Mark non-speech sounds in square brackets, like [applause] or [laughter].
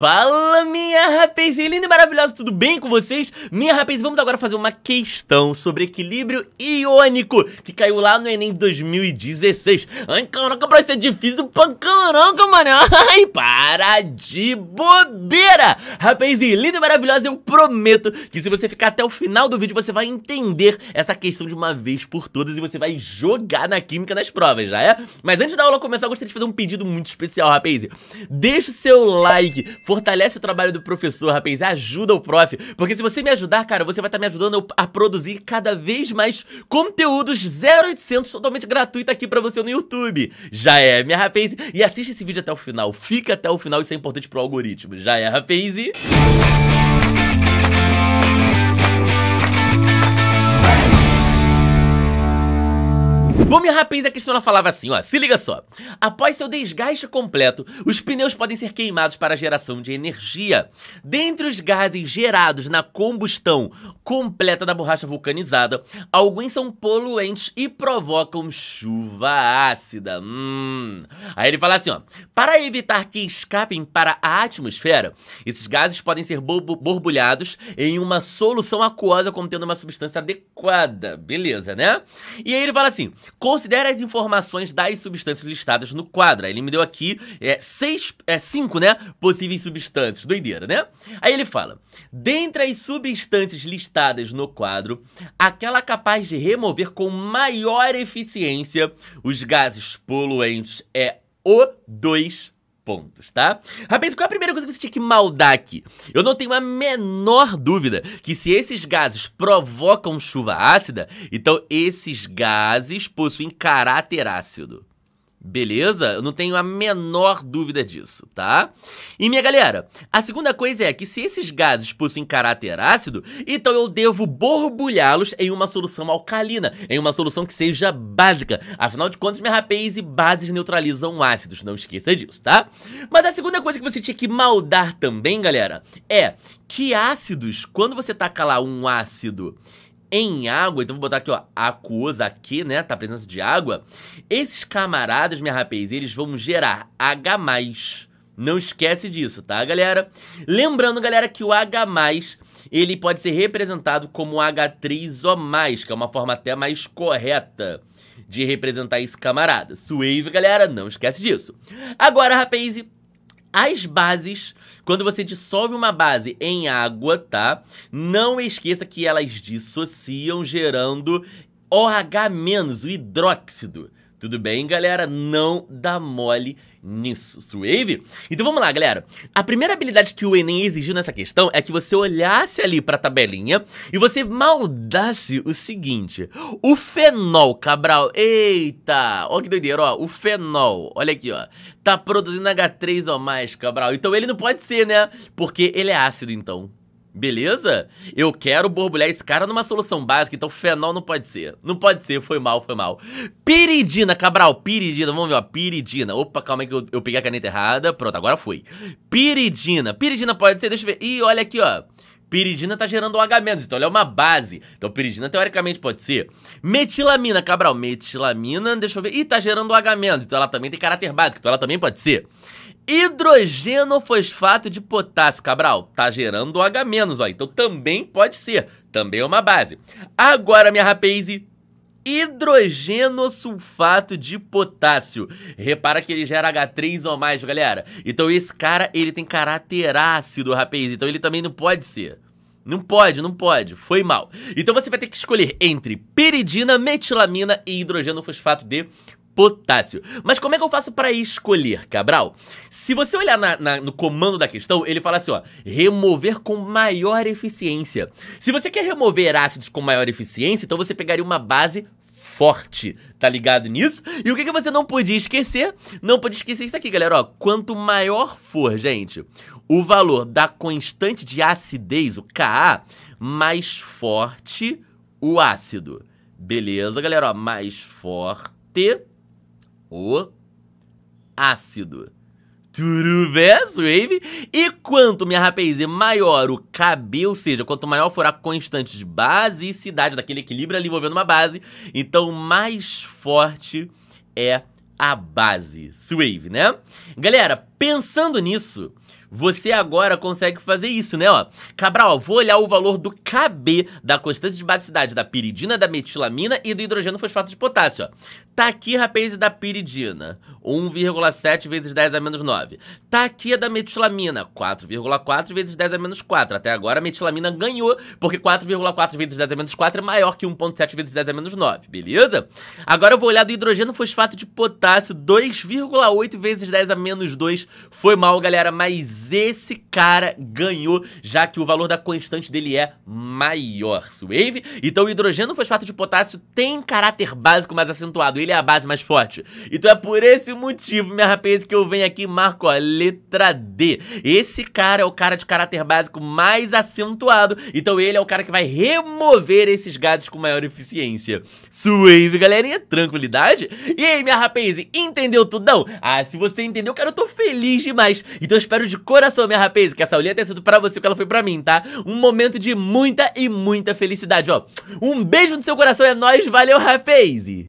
Fala minha rapaziada linda e maravilhosa, tudo bem com vocês? Minha rapaziada, vamos agora fazer uma questão sobre equilíbrio iônico que caiu lá no Enem de 2016 Ai caraca, vai ser difícil pra caraca, mano, [laughs] ai para de bobeira Rapaziada linda e maravilhosa, eu prometo que se você ficar até o final do vídeo você vai entender essa questão de uma vez por todas E você vai jogar na química nas provas, já é? Mas antes da aula começar, eu gostaria de fazer um pedido muito especial, rapaziada Deixa o seu like Fortalece o trabalho do professor, rapaz. Ajuda o prof. Porque se você me ajudar, cara, você vai estar tá me ajudando a produzir cada vez mais conteúdos 0800 totalmente gratuito aqui pra você no YouTube. Já é, minha rapaz. E assiste esse vídeo até o final. Fica até o final, isso é importante pro algoritmo. Já é, rapaz. E... Como é a Rapaz a questão ela falava assim, ó, se liga só. Após seu desgaste completo, os pneus podem ser queimados para geração de energia. Dentre os gases gerados na combustão completa da borracha vulcanizada, alguns são poluentes e provocam chuva ácida. Hum. Aí ele fala assim, ó, para evitar que escapem para a atmosfera, esses gases podem ser borbulhados em uma solução aquosa contendo uma substância adequada. Beleza, né? E aí ele fala assim: Considere as informações das substâncias listadas no quadro. Aí ele me deu aqui é, seis, é, cinco né, possíveis substâncias. Doideira, né? Aí ele fala: dentre as substâncias listadas no quadro, aquela capaz de remover com maior eficiência os gases poluentes é O2 pontos, tá? Rapaz, qual é a primeira coisa que você tinha que maldar aqui? Eu não tenho a menor dúvida que se esses gases provocam chuva ácida, então esses gases possuem caráter ácido. Beleza? Eu não tenho a menor dúvida disso, tá? E minha galera, a segunda coisa é que se esses gases possuem caráter ácido, então eu devo borbulhá-los em uma solução alcalina, em uma solução que seja básica. Afinal de contas, minha rapaz e bases neutralizam ácidos, não esqueça disso, tá? Mas a segunda coisa que você tinha que maldar também, galera, é que ácidos, quando você taca lá um ácido em água, então vou botar aqui, ó, aquosa aqui, né, tá a presença de água, esses camaradas, minha rapaz, eles vão gerar H+. Não esquece disso, tá, galera? Lembrando, galera, que o H+, ele pode ser representado como H3O+, que é uma forma até mais correta de representar esse camarada. Suave, galera, não esquece disso. Agora, rapaz, as bases, quando você dissolve uma base em água, tá? Não esqueça que elas dissociam, gerando OH-, o hidróxido. Tudo bem, galera? Não dá mole nisso, suave? Então vamos lá, galera. A primeira habilidade que o Enem exigiu nessa questão é que você olhasse ali pra tabelinha e você maldasse o seguinte. O fenol, Cabral, eita! olha que doideira, ó. O fenol, olha aqui, ó. Tá produzindo H3O+, Cabral. Então ele não pode ser, né? Porque ele é ácido, então. Beleza? Eu quero borbulhar esse cara numa solução básica, então fenol não pode ser. Não pode ser, foi mal, foi mal. Piridina, Cabral, piridina, vamos ver, ó, piridina. Opa, calma aí que eu, eu peguei a caneta errada. Pronto, agora foi. Piridina, piridina pode ser, deixa eu ver. Ih, olha aqui, ó. Piridina tá gerando um H-, então ela é uma base. Então piridina teoricamente pode ser. Metilamina, Cabral, metilamina, deixa eu ver. Ih, tá gerando um H-, então ela também tem caráter básico, então ela também pode ser hidrogênio fosfato de potássio, Cabral. Tá gerando H-, ó. Então também pode ser. Também é uma base. Agora, minha rapaze, hidrogênio sulfato de potássio. Repara que ele gera H3 ou mais, galera. Então esse cara, ele tem caráter ácido, rapaz. Então ele também não pode ser. Não pode, não pode. Foi mal. Então você vai ter que escolher entre piridina, metilamina e hidrogênio fosfato de potássio. Mas como é que eu faço para escolher, Cabral? Se você olhar na, na, no comando da questão, ele fala assim, ó, remover com maior eficiência. Se você quer remover ácidos com maior eficiência, então você pegaria uma base forte, tá ligado nisso? E o que, que você não podia esquecer? Não podia esquecer isso aqui, galera, ó. Quanto maior for, gente, o valor da constante de acidez, o Ka, mais forte o ácido. Beleza, galera, ó, mais forte o ácido. Tudo bem, Wave? E quanto, minha é maior o cabelo seja, quanto maior for a constante de basicidade, daquele equilíbrio ali envolvendo uma base, então mais forte é a base wave né? Galera, pensando nisso, você agora consegue fazer isso, né? Ó, Cabral, vou olhar o valor do KB, da constante de basicidade da piridina, da metilamina e do hidrogênio fosfato de potássio. Ó. Tá aqui, rapaz, da piridina, 1,7 vezes 10 a menos 9. Tá aqui a da metilamina, 4,4 vezes 10 a menos 4. Até agora a metilamina ganhou, porque 4,4 vezes 10 a menos 4 é maior que 1,7 vezes 10 a menos 9, beleza? Agora eu vou olhar do hidrogênio fosfato de potássio, 2,8 vezes 10 a menos 2. Foi mal, galera, mas esse cara ganhou, já que o valor da constante dele é maior. suave. Então o hidrogênio fosfato de potássio tem caráter básico mais acentuado. Ele é a base mais forte. Então é por esse motivo, minha rapaz, que eu venho aqui e marco a letra D. Esse cara é o cara de caráter básico mais acentuado. Então ele é o cara que vai remover esses gases com maior eficiência. suave. galerinha, tranquilidade? E aí, minha rapaz, entendeu não? Ah, se você entendeu, cara, eu tô feliz demais. Então eu espero de coração, minha rapaz, que essa aulinha tenha sido pra você, que ela foi pra mim, tá? Um momento de muita e muita felicidade, ó. Um beijo no seu coração, é nóis, valeu, rapaz!